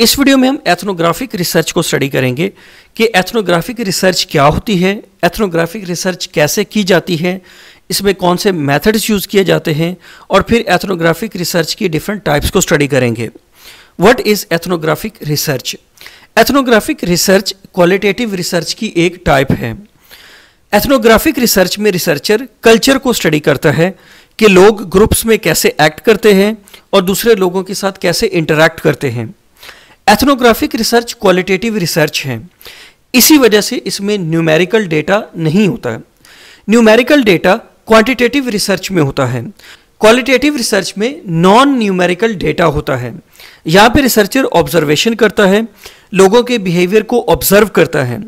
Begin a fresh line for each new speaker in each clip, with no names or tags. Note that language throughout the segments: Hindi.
इस वीडियो में हम एथनोग्राफिक रिसर्च को स्टडी करेंगे कि एथनोग्राफिक रिसर्च क्या होती है एथनोग्राफिक रिसर्च कैसे की जाती है इसमें कौन से मेथड्स यूज़ किए जाते हैं और फिर एथनोग्राफिक रिसर्च की डिफरेंट टाइप्स को स्टडी करेंगे what is ethnographic research ethnographic research qualitative research की एक टाइप है एथनोग्राफिक रिसर्च में रिसर्चर कल्चर को स्टडी करता है कि लोग ग्रुप्स में कैसे एक्ट करते हैं और दूसरे लोगों के साथ कैसे इंटरेक्ट करते हैं एथनोग्राफिक रिसर्च क्वालिटेटिव रिसर्च है इसी वजह से इसमें न्यूमेरिकल डेटा नहीं होता है न्यूमेरिकल डेटा क्वांटिटेटिव रिसर्च में होता है क्वालिटेटिव रिसर्च में नॉन न्यूमेरिकल डेटा होता है यहाँ पे रिसर्चर ऑब्जर्वेशन करता है लोगों के बिहेवियर को ऑब्जर्व करता है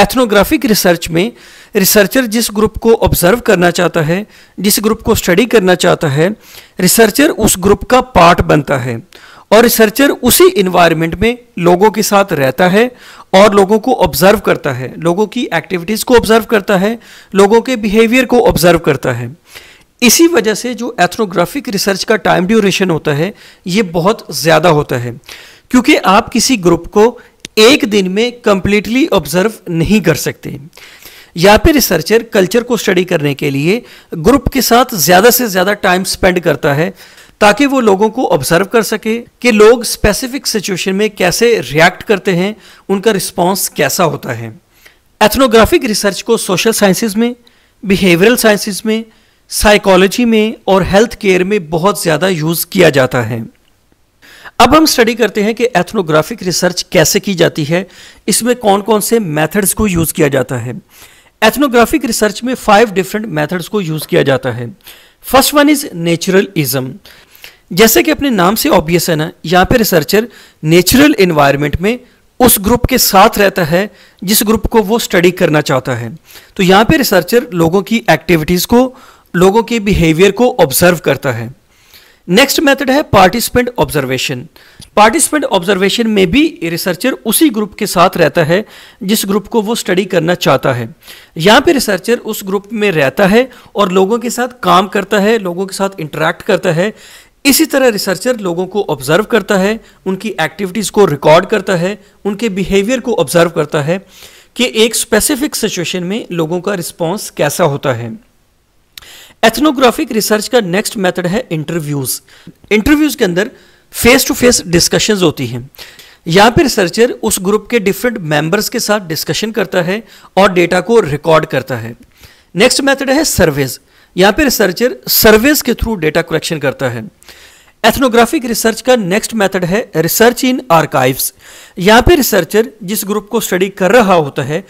एथनोग्राफिक रिसर्च में रिसर्चर जिस ग्रुप को ऑब्जर्व करना चाहता है जिस ग्रुप को स्टडी करना चाहता है रिसर्चर उस ग्रुप का पार्ट बनता है और रिसर्चर उसी इन्वायरमेंट में लोगों के साथ रहता है और लोगों को ऑब्जर्व करता है लोगों की एक्टिविटीज़ को ऑब्जर्व करता है लोगों के बिहेवियर को ऑब्जर्व करता है इसी वजह से जो एथनोग्राफिक रिसर्च का टाइम ड्यूरेशन होता है ये बहुत ज़्यादा होता है क्योंकि आप किसी ग्रुप को एक दिन में कंप्लीटली ऑब्जर्व नहीं कर सकते या फिर रिसर्चर कल्चर को स्टडी करने के लिए ग्रुप के साथ ज़्यादा से ज़्यादा टाइम स्पेंड करता है ताकि वो लोगों को ऑब्जर्व कर सके कि लोग स्पेसिफिक सिचुएशन में कैसे रिएक्ट करते हैं उनका रिस्पॉन्स कैसा होता है एथनोग्राफिक रिसर्च को सोशल साइंसेज में बिहेवियरल साइंसेज में साइकोलॉजी में और हेल्थ केयर में बहुत ज़्यादा यूज़ किया जाता है अब हम स्टडी करते हैं कि एथनोग्राफिक रिसर्च कैसे की जाती है इसमें कौन कौन से मेथड्स को यूज़ किया जाता है एथनोग्राफिक रिसर्च में फाइव डिफरेंट मेथड्स को यूज़ किया जाता है फर्स्ट वन इज़ नेचुरल जैसे कि अपने नाम से ऑब्वियस है ना यहाँ पे रिसर्चर नेचुरल इन्वायरमेंट में उस ग्रुप के साथ रहता है जिस ग्रुप को वो स्टडी करना चाहता है तो यहाँ पे रिसर्चर लोगों की एक्टिविटीज़ को लोगों के बिहेवियर को ऑब्जर्व करता है नेक्स्ट मेथड है पार्टिसिपेंट ऑब्जर्वेशन पार्टिसिपेंट ऑब्जर्वेशन में भी रिसर्चर उसी ग्रुप के साथ रहता है जिस ग्रुप को वो स्टडी करना चाहता है यहाँ पे रिसर्चर उस ग्रुप में रहता है और लोगों के साथ काम करता है लोगों के साथ इंटरेक्ट करता है इसी तरह रिसर्चर लोगों को ऑब्जर्व करता है उनकी एक्टिविटीज़ को रिकॉर्ड करता है उनके बिहेवियर को ऑब्जर्व करता है कि एक स्पेसिफिक सिचुएशन में लोगों का रिस्पॉन्स कैसा होता है एथनोग्राफिक रिसर्च का नेक्स्ट मेथड है इंटरव्यूज इंटरव्यूज के अंदर फेस टू फेस डिस्कशंस होती हैं यहाँ पर रिसर्चर उस ग्रुप के डिफरेंट मेंबर्स के साथ डिस्कशन करता है और डेटा को रिकॉर्ड करता है नेक्स्ट मेथड है सर्वेज या फिर रिसर्चर सर्वेस के थ्रू डेटा कलेक्शन करता है एथनोग्राफिक रिसर्च का नेक्स्ट मेथड है रिसर्च इन आर्काइव्स यहाँ पे रिसर्चर जिस ग्रुप को स्टडी कर रहा होता है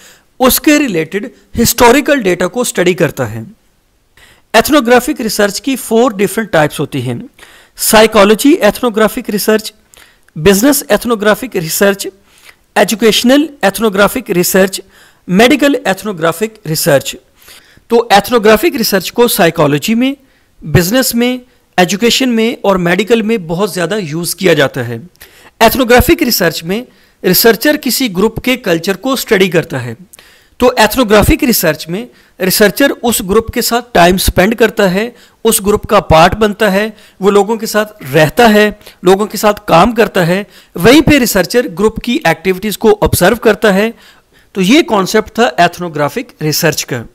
उसके रिलेटेड हिस्टोरिकल डेटा को स्टडी करता है एथनोग्राफिक रिसर्च की फोर डिफरेंट टाइप्स होती हैं psychology ethnographic research business ethnographic research educational ethnographic research medical ethnographic research तो एथनोग्राफिक रिसर्च को साइकोलॉजी में बिजनेस में एजुकेशन में और मेडिकल में बहुत ज़्यादा यूज़ किया जाता है एथनोग्राफिक रिसर्च में रिसर्चर किसी ग्रुप के कल्चर को स्टडी करता है तो एथनोग्राफिक रिसर्च में रिसर्चर उस ग्रुप के साथ टाइम स्पेंड करता है उस ग्रुप का पार्ट बनता है वो लोगों के साथ रहता है लोगों के साथ काम करता है वहीं पे रिसर्चर ग्रुप की एक्टिविटीज़ को ऑब्जर्व करता है तो ये कॉन्सेप्ट था एथनोग्राफिक रिसर्च का